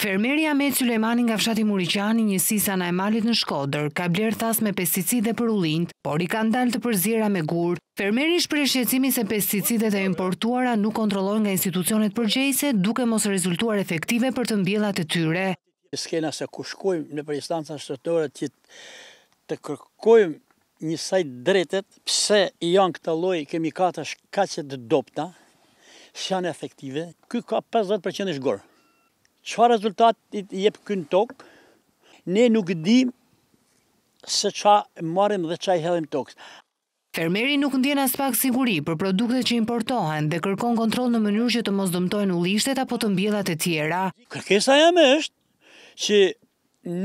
Fermeri Ahmet Sulejmani nga fshati Muriqani, një sa na e malit në Shkodër, ka blerë thas me pesticide për ullin, por i ka ndalë të përzira me gur. Fermeri ish për shqecimi se pesticide të importuara nuk kontrolojnë nga institucionet përgjese, duke mos rezultuar efektive për të mbjellat e tyre. Skena se kushkojmë në për istanca shtëtore që të kërkojmë një saj dretet, pse i janë këta loj kemikata shkacet dopta, shane efektive, këj ka 50% shgorë. Qa rezultat i të jepë kënë tokë, ne nuk di se qa marim dhe qa i helim tokës. Fermeri nuk ndjen as pak siguri për produkte që importohen dhe kërkon kontrol në mënyrë që të mos dëmtojnë u lishtet apo të mbjellat e tjera. Kërkesa jam është që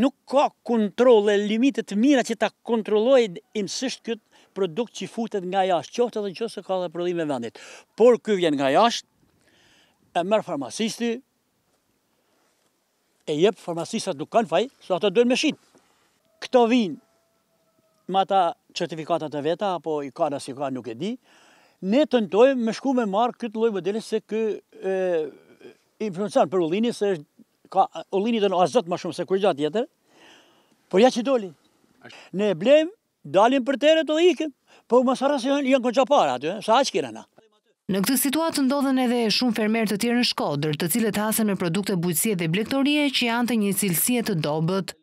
nuk ka kontrol e limitet mira që ta kontrollojnë imësisht këtë produkt që futet nga jashtë, qoftë edhe qoftë se ka dhe prodhime vendit. Por kërë vjen nga jashtë, e mërë farmacisti, e jep farmacistat nuk kanë faj, së ata dojnë me shqit. Këto vinë, ma ta certifikatat e veta, apo i ka nësë i ka nuk e di, ne të ndojmë me shku me marë këtë lojë modeli se kë e, për ullini, se ka ullini dhe në azot ma shumë se kërgjat tjetër, por ja që doli. Ne blejmë, dalim për teret të dhe ikim, po më sara se janë, janë konqa para aty, sa aqë kira na. Në këtë situatë ndodhen edhe shumë fermer të tjerë në Shkodër, të cilët hasen me produkte bujqësie dhe blegtorie që janë të një cilësie të dobët.